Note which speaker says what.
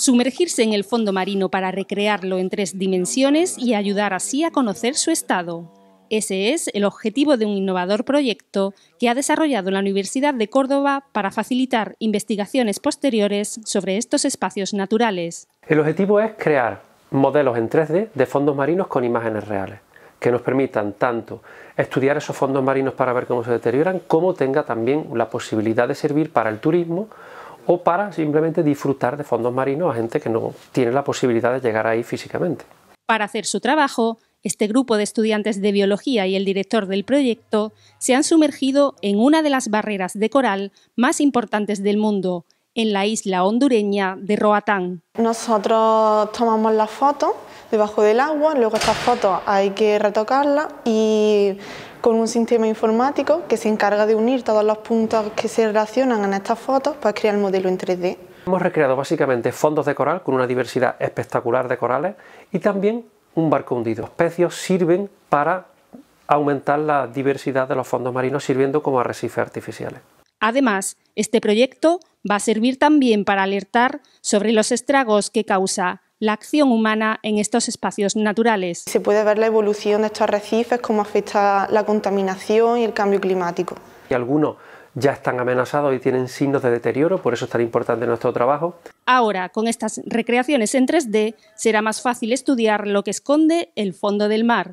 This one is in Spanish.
Speaker 1: sumergirse en el fondo marino para recrearlo en tres dimensiones y ayudar así a conocer su estado. Ese es el objetivo de un innovador proyecto que ha desarrollado la Universidad de Córdoba para facilitar investigaciones posteriores sobre estos espacios naturales.
Speaker 2: El objetivo es crear modelos en 3D de fondos marinos con imágenes reales, que nos permitan tanto estudiar esos fondos marinos para ver cómo se deterioran, como tenga también la posibilidad de servir para el turismo o para simplemente disfrutar de fondos marinos a gente que no tiene la posibilidad de llegar ahí físicamente. Para
Speaker 1: hacer su trabajo, este grupo de estudiantes de biología y el director del proyecto se han sumergido en una de las barreras de coral más importantes del mundo en la isla hondureña de Roatán.
Speaker 3: Nosotros tomamos las fotos debajo del agua, luego estas fotos hay que retocarlas y con un sistema informático que se encarga de unir todos los puntos que se relacionan en estas fotos pues crear el modelo en 3D.
Speaker 2: Hemos recreado básicamente fondos de coral con una diversidad espectacular de corales y también un barco hundido. Especios sirven para aumentar la diversidad de los fondos marinos sirviendo como arrecifes artificiales.
Speaker 1: Además, este proyecto va a servir también para alertar sobre los estragos que causa la acción humana en estos espacios
Speaker 3: naturales. Se puede ver la evolución de estos arrecifes, cómo afecta la contaminación y el cambio climático.
Speaker 2: Y algunos ya están amenazados y tienen signos de deterioro, por eso es tan importante nuestro trabajo.
Speaker 1: Ahora, con estas recreaciones en 3D, será más fácil estudiar lo que esconde el fondo del mar.